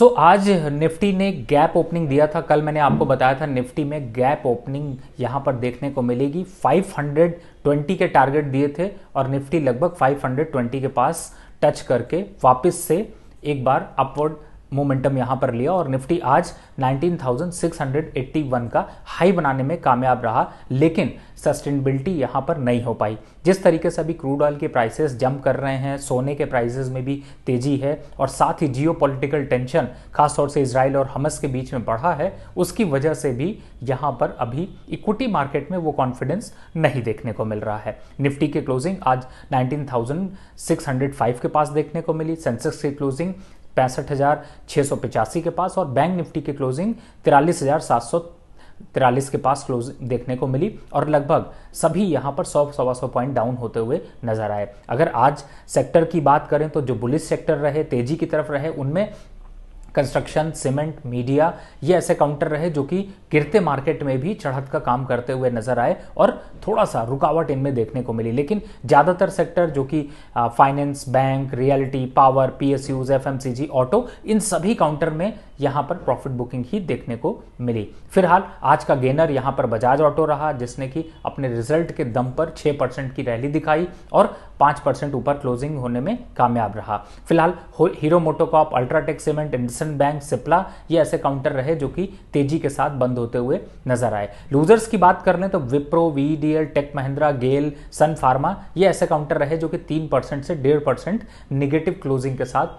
सो so, आज Nifty ने gap opening दिया था कल मैंने आपको बताया था निफ्टी में गैप ओपनिंग यहां पर देखने को मिलेगी 520 के टारगेट दिए थे और निफ्टी लगभग 520 के पास टच करके वापस से एक बार अपवर्ड मोमेंटम यहाँ पर लिया और निफ्टी आज 19,681 का हाई बनाने में कामयाब रहा लेकिन सस्टेनेबिलिटी यहाँ पर नहीं हो पाई जिस तरीके से अभी क्रूड ऑयल के प्राइसेस जंप कर रहे हैं सोने के प्राइसेस में भी तेजी है और साथ ही जियो टेंशन खासतौर से इसराइल और हमस के बीच में बढ़ा है उसकी वजह से भी यहाँ पर अभी इक्विटी मार्केट में वो कॉन्फिडेंस नहीं देखने को मिल रहा है निफ्टी के क्लोजिंग आज नाइनटीन के पास देखने को मिली सेंसेक्स की क्लोजिंग पैंसठ हज़ार सौ के पास और बैंक निफ्टी की क्लोजिंग तिरालीस हज़ार सात सौ तिरालीस के पास क्लोज देखने को मिली और लगभग सभी यहां पर सौ सवा सौ पॉइंट डाउन होते हुए नजर आए अगर आज सेक्टर की बात करें तो जो बुलिस सेक्टर रहे तेजी की तरफ रहे उनमें कंस्ट्रक्शन सीमेंट मीडिया ये ऐसे काउंटर रहे जो कि गिरते मार्केट में भी चढ़त का काम करते हुए नजर आए और थोड़ा सा रुकावट इनमें देखने को मिली लेकिन ज़्यादातर सेक्टर जो कि finance bank realty power P S U F M C G auto इन सभी काउंटर में यहाँ पर प्रॉफिट बुकिंग ही देखने को मिली फिलहाल आज का गेनर यहाँ पर बजाज ऑटो रहा जिसने कि अपने रिजल्ट के दम पर 6 परसेंट की रैली दिखाई और 5 परसेंट ऊपर क्लोजिंग होने में कामयाब रहा फिलहाल हीरो मोटोकॉप अल्ट्राटेक सीमेंट इंडस्ट्री ईस्टर्न बैंक सिप्ला ये ऐसे काउंटर रहे जो कि तेजी के साथ बंद होते हुए नजर आए लूजर्स की बात कर लें तो विप्रो वीडीएल Tech Mahindra GAIL Sun Pharma ये ऐसे काउंटर रहे जो कि तीन परसेंट से डेढ़ परसेंट निगेटिव क्लोजिंग के साथ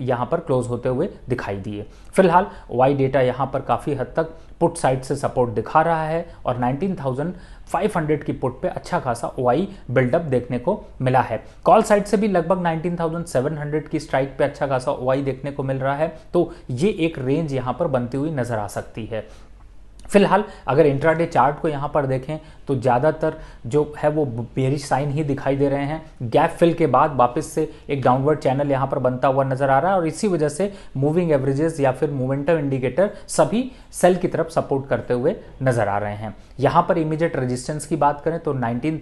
यहाँ पर क्लोज होते हुए दिखाई दिए फिलहाल वाई डेटा यहाँ पर काफ़ी हद तक पुट साइड से सपोर्ट दिखा रहा है और नाइनटीन 500 की पुट पे अच्छा खासा ओ बिल्डअप देखने को मिला है कॉल साइड से भी लगभग 19,700 की स्ट्राइक पे अच्छा खासा ओ देखने को मिल रहा है तो ये एक रेंज यहाँ पर बनती हुई नजर आ सकती है फिलहाल अगर इंट्राडे चार्ट को यहाँ पर देखें तो ज़्यादातर जो है वो बेरिश साइन ही दिखाई दे रहे हैं गैप फिल के बाद वापस से एक डाउनवर्ड चैनल यहाँ पर बनता हुआ नजर आ रहा है और इसी वजह से मूविंग एवरेजेस या फिर मोमेंटम इंडिकेटर सभी सेल की तरफ सपोर्ट करते हुए नजर आ रहे हैं यहाँ पर इमीडिएट रजिस्टेंस की बात करें तो नाइनटीन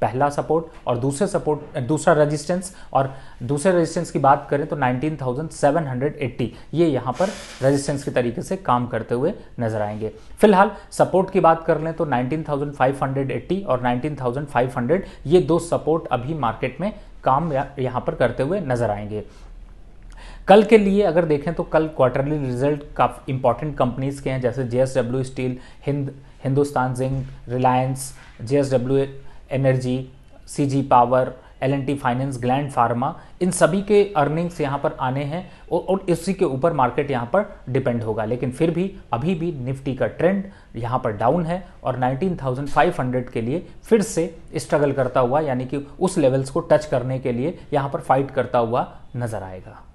पहला सपोर्ट और दूसरे सपोर्ट दूसरा रजिस्टेंस और दूसरे रजिस्टेंस की बात करें तो नाइनटीन ये यहाँ पर रजिस्टेंस के तरीके से काम करते हुए नजर नजर आएंगे फिलहाल सपोर्ट की बात कर लें तो 19,580 और 19,500 ये दो सपोर्ट अभी मार्केट में काम यहां पर करते हुए नजर आएंगे कल के लिए अगर देखें तो कल क्वार्टरली रिजल्ट काफ़ी इंपॉर्टेंट कंपनीज़ के हैं जैसे JSW Steel Hind Hindustan Zinc Reliance JSW Energy CG Power L N T Finance Gland Pharma इन सभी के अर्निंग्स यहाँ पर आने हैं और इसी के ऊपर मार्केट यहाँ पर डिपेंड होगा लेकिन फिर भी अभी भी निफ्टी का ट्रेंड यहाँ पर डाउन है और 19,500 के लिए फिर से स्ट्रगल करता हुआ यानी कि उस लेवल्स को टच करने के लिए यहाँ पर फाइट करता हुआ नजर आएगा